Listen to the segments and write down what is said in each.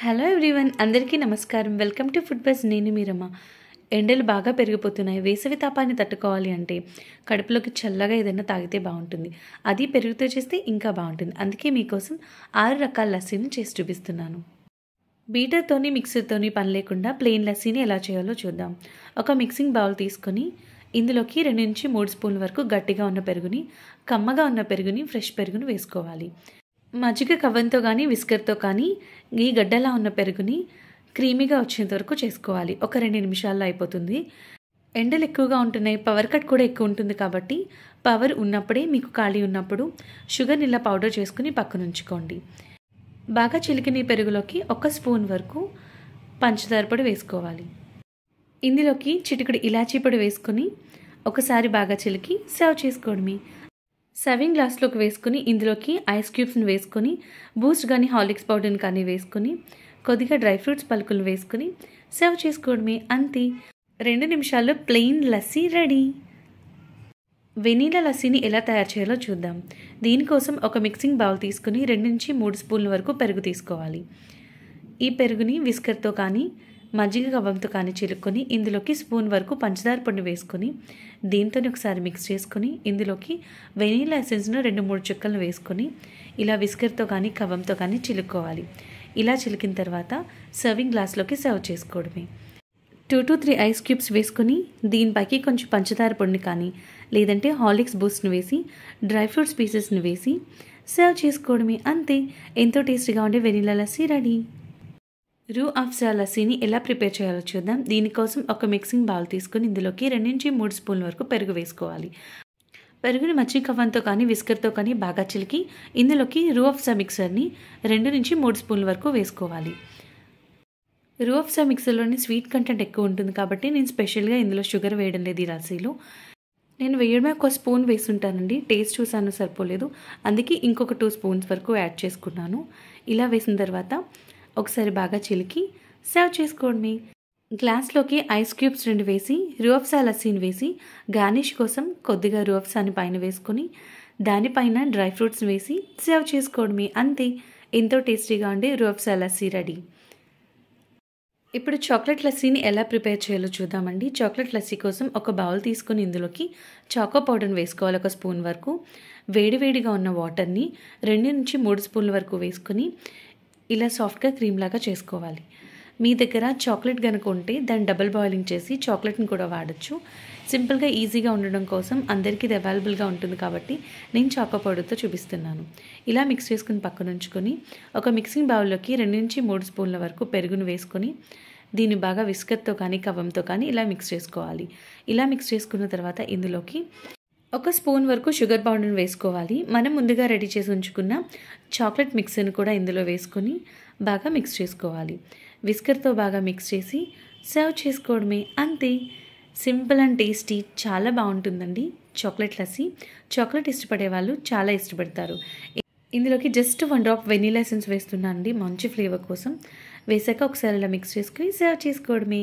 hello everyone అందరికీ నమస్కారం welcome to food bus నేను మీరమ్మ ఎండలు బాగా పెరిగిపోతున్నాయి వేసవి తాపాన్ని తట్టుకోవాలి అంటే కడుపులోకి చల్లగా ఏదైనా తాగితే బాగుంటుంది అది పెరుగుతో చేస్తే ఇంకా బాగుంటుంది అందుకే మీకోసం ఆరు రకాల లస్సీని చేసి చూపిస్తున్నాను బీటర్తోని మిక్సర్తోని పని లేకుండా ప్లెయిన్ లస్సీని ఎలా చేయాలో చూద్దాం ఒక మిక్సింగ్ బౌల్ తీసుకొని ఇందులోకి రెండు నుంచి మూడు స్పూన్ల వరకు గట్టిగా ఉన్న పెరుగుని కమ్మగా ఉన్న పెరుగుని ఫ్రెష్ పెరుగుని వేసుకోవాలి మజ్జిగ కవ్వంతో కానీ విస్కర్తో కానీ ఈ గడ్డలా ఉన్న పెరుగుని క్రీమీగా వచ్చేంత వరకు చేసుకోవాలి ఒక రెండు నిమిషాల్లో అయిపోతుంది ఎండలు ఎక్కువగా ఉంటున్నాయి పవర్ కట్ కూడా ఎక్కువ ఉంటుంది కాబట్టి పవర్ ఉన్నప్పుడే మీకు ఖాళీ ఉన్నప్పుడు షుగర్ ఇలా పౌడర్ చేసుకుని పక్కన ఉంచుకోండి బాగా చిలికిన పెరుగులోకి ఒక స్పూన్ వరకు పంచదార పొడి వేసుకోవాలి ఇందులోకి చిటికుడు ఇలాచీ పొడి వేసుకొని ఒకసారి బాగా చిలికి సర్వ్ చేసుకోండి సెవెన్ గ్లాస్లోకి వేసుకుని ఇందులోకి ఐస్ క్యూబ్స్ని వేసుకొని బూస్ట్ కానీ హార్లిక్స్ పౌడర్ని కానీ వేసుకొని కొద్దిగా డ్రై ఫ్రూట్స్ పలుకులు వేసుకుని సర్వ్ చేసుకోవడమే అంతే రెండు నిమిషాల్లో ప్లెయిన్ లస్సీ రెడీ వెనీలా లస్సీని ఎలా తయారు చేయాలో చూద్దాం దీనికోసం ఒక మిక్సింగ్ బౌల్ తీసుకుని రెండు నుంచి మూడు స్పూన్ల వరకు పెరుగు తీసుకోవాలి ఈ పెరుగుని విస్కర్తో కానీ మజ్జిగ గవ్వంతో కానీ చిలుక్కొని ఇందులోకి స్పూన్ వరకు పంచదార పొడిని వేసుకొని దీంతో ఒకసారి మిక్స్ చేసుకొని ఇందులోకి వెనీలా ఎసెన్స్ను రెండు మూడు చుక్కలను వేసుకొని ఇలా విస్కర్తో కానీ కవ్వంతో కానీ చిలుక్కోవాలి ఇలా చిలికిన తర్వాత సర్వింగ్ గ్లాస్లోకి సర్వ్ చేసుకోవడమే two to three ice cubes వేసుకొని దీనిపైకి కొంచెం పంచదార పొడిని కానీ లేదంటే హార్లిక్స్ బూస్ట్ని వేసి డ్రై ఫ్రూట్స్ పీసెస్ని వేసి సర్వ్ చేసుకోవడమే అంతే ఎంతో టేస్టీగా ఉండే వెనీలా లస్సీ రెడీ రూ ఆఫ్సా లస్సీని ఎలా ప్రిపేర్ చేయాలో చూద్దాం దీనికోసం ఒక మిక్సింగ్ బౌల్ తీసుకుని ఇందులోకి రెండు నుంచి మూడు స్పూన్ల వరకు పెరుగు వేసుకోవాలి పెరుగుని మచ్చి కవ్వంతో కానీ విస్కర్తో కానీ బాగా చిలికి ఇందులోకి రూ సా మిక్సర్ని రెండు నుంచి మూడు స్పూన్ల వరకు వేసుకోవాలి రూ సా మిక్సర్లోని స్వీట్ కంటెంట్ ఎక్కువ ఉంటుంది కాబట్టి నేను స్పెషల్గా ఇందులో షుగర్ వేయడం లేదు ఈ లస్సీలో నేను వేయడమే ఒక స్పూన్ వేసుంటానండి టేస్ట్ చూసాను సరిపోలేదు అందుకే ఇంకొక టూ స్పూన్స్ వరకు యాడ్ చేసుకున్నాను ఇలా వేసిన తర్వాత ఒకసారి బాగా చిలికి సర్వ్ చేసుకోండి గ్లాస్లోకి ఐస్ క్యూబ్స్ రెండు వేసి రూఫ్సా లస్సీని వేసి గార్నిష్ కోసం కొద్దిగా రూఫ్సాని పైన వేసుకొని దానిపైన డ్రై ఫ్రూట్స్ వేసి సర్వ్ చేసుకోవడమే అంతే ఎంతో టేస్టీగా ఉండే రూఫ్సా లస్సీ రెడీ ఇప్పుడు చాక్లెట్ లస్సీని ఎలా ప్రిపేర్ చేయాలో చూద్దామండి చాక్లెట్ లస్సీ కోసం ఒక బౌల్ తీసుకుని ఇందులోకి చాకో పౌడర్ని వేసుకోవాలి ఒక స్పూన్ వరకు వేడివేడిగా ఉన్న వాటర్ని రెండు నుంచి మూడు స్పూన్ల వరకు వేసుకొని ఇలా సాఫ్ట్గా క్రీమ్ లాగా చేసుకోవాలి మీ దగ్గర చాక్లెట్ కనుక ఉంటే దాన్ని డబుల్ బాయిలింగ్ చేసి చాక్లెట్ని కూడా వాడచ్చు సింపుల్గా ఈజీగా ఉండడం కోసం అందరికీ ఇది అవైలబుల్గా ఉంటుంది కాబట్టి నేను చాకో పౌడర్తో చూపిస్తున్నాను ఇలా మిక్స్ చేసుకుని పక్కన ఉంచుకొని ఒక మిక్సింగ్ బౌల్లోకి రెండు నుంచి మూడు స్పూన్ల వరకు పెరుగును వేసుకొని దీన్ని బాగా విస్కర్తో కానీ కవ్వంతో కానీ ఇలా మిక్స్ చేసుకోవాలి ఇలా మిక్స్ చేసుకున్న తర్వాత ఇందులోకి ఒక స్పూన్ వరకు షుగర్ పౌడర్ని వేసుకోవాలి మనం ముందుగా రెడీ చేసి ఉంచుకున్న చాక్లెట్ మిక్సర్ని కూడా ఇందులో వేసుకొని బాగా మిక్స్ చేసుకోవాలి విస్కర్తో బాగా మిక్స్ చేసి సర్వ్ చేసుకోవడమే అంతే సింపుల్ అండ్ టేస్టీ చాలా బాగుంటుందండి చాక్లెట్ లస్సి చాక్లెట్ ఇష్టపడే వాళ్ళు చాలా ఇష్టపడతారు ఇందులోకి just one drop vanilla essence వేస్తున్నా అండి మంచి ఫ్లేవర్ కోసం వేసాక ఒకసారి ఇలా మిక్స్ చేసుకుని సర్వ్ చేసుకోవడమే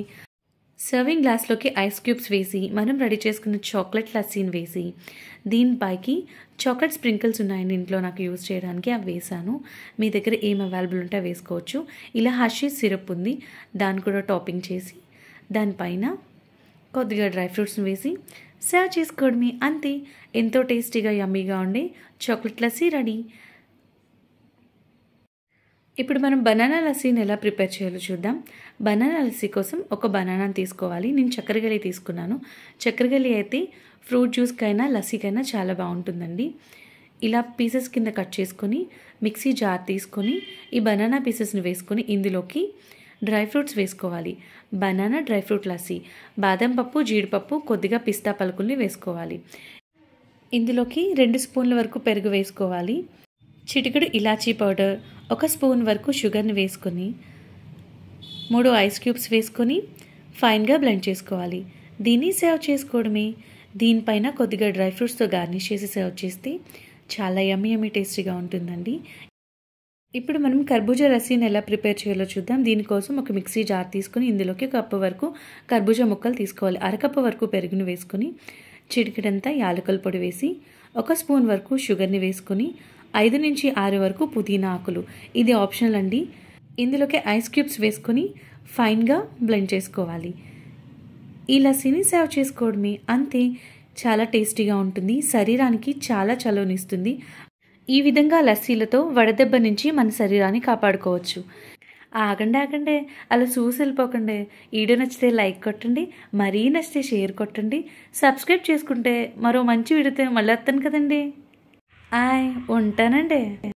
సర్వింగ్ గ్లాస్లోకి ఐస్ క్యూబ్స్ వేసి మనం రెడీ చేసుకున్న చాక్లెట్ లస్సీని వేసి దీనిపైకి చాక్లెట్ స్ప్రింకిల్స్ ఉన్నాయండి ఇంట్లో నాకు యూజ్ చేయడానికి అవి వేసాను మీ దగ్గర ఏం అవైలబుల్ ఉంటే వేసుకోవచ్చు ఇలా హర్షీ సిరప్ ఉంది దాన్ని కూడా టాపింగ్ చేసి దానిపైన కొద్దిగా డ్రై ఫ్రూట్స్ని వేసి సర్వ్ చేసుకోవడమే అంతే ఎంతో టేస్టీగా యమ్మీగా ఉండే చాక్లెట్ లస్సీ రెడీ ఇప్పుడు మనం బనానా లస్సీని ఎలా ప్రిపేర్ చేయాలో చూద్దాం బనానా లస్సీ కోసం ఒక బనానా తీసుకోవాలి నేను చక్కెరగలి తీసుకున్నాను చక్కెరగలి అయితే ఫ్రూట్ జ్యూస్కైనా లస్సీకైనా చాలా బాగుంటుందండి ఇలా పీసెస్ కింద కట్ చేసుకొని మిక్సీ జార్ తీసుకొని ఈ బనానా పీసెస్ని వేసుకొని ఇందులోకి డ్రై ఫ్రూట్స్ వేసుకోవాలి బనానా డ్రై ఫ్రూట్ లస్సీ బాదం పప్పు జీడిపప్పు కొద్దిగా పిస్తా పలుకుల్ని వేసుకోవాలి ఇందులోకి రెండు స్పూన్ల వరకు పెరుగు వేసుకోవాలి చిటికడు ఇలాచీ పౌడర్ ఒక స్పూన్ వరకు షుగర్ని వేసుకొని మూడు ఐస్ క్యూబ్స్ వేసుకొని ఫైన్గా బ్లెండ్ చేసుకోవాలి దీన్ని సేవ్ చేసుకోవడమే దీనిపైన కొద్దిగా డ్రై ఫ్రూట్స్తో గార్నిష్ చేసి సేవ్ చేస్తే చాలా యమ్మి యమ్మి టేస్టీగా ఉంటుందండి ఇప్పుడు మనం కర్బూజా రసీని ఎలా ప్రిపేర్ చేయాలో చూద్దాం దీనికోసం ఒక మిక్సీ జార్ తీసుకుని ఇందులోకి కప్పు వరకు కర్బూజా ముక్కలు తీసుకోవాలి అరకప్పు వరకు పెరుగును వేసుకొని చిటికడంతా యాలకుల పొడి వేసి ఒక స్పూన్ వరకు షుగర్ని వేసుకొని ఐదు నుంచి ఆరు వరకు పుదీనా ఆకులు ఇది ఆప్షనల్ అండి ఇందులోకి ఐస్ క్యూబ్స్ వేసుకొని ఫైన్గా బ్లెండ్ చేసుకోవాలి ఈ లస్సీని సర్వ్ చేసుకోవడమే అంతే చాలా టేస్టీగా ఉంటుంది శరీరానికి చాలా చలవనిస్తుంది ఈ విధంగా లస్సీలతో వడదెబ్బ నుంచి మన శరీరాన్ని కాపాడుకోవచ్చు ఆగండి ఆగండి అలా చూసి వెళ్ళిపోకండి వీడియో నచ్చితే లైక్ కొట్టండి మరీ నచ్చితే షేర్ కొట్టండి సబ్స్క్రైబ్ చేసుకుంటే మరో మంచి వీడితే మళ్ళీ వస్తాను కదండీ ఆయ్ ఉంటానండి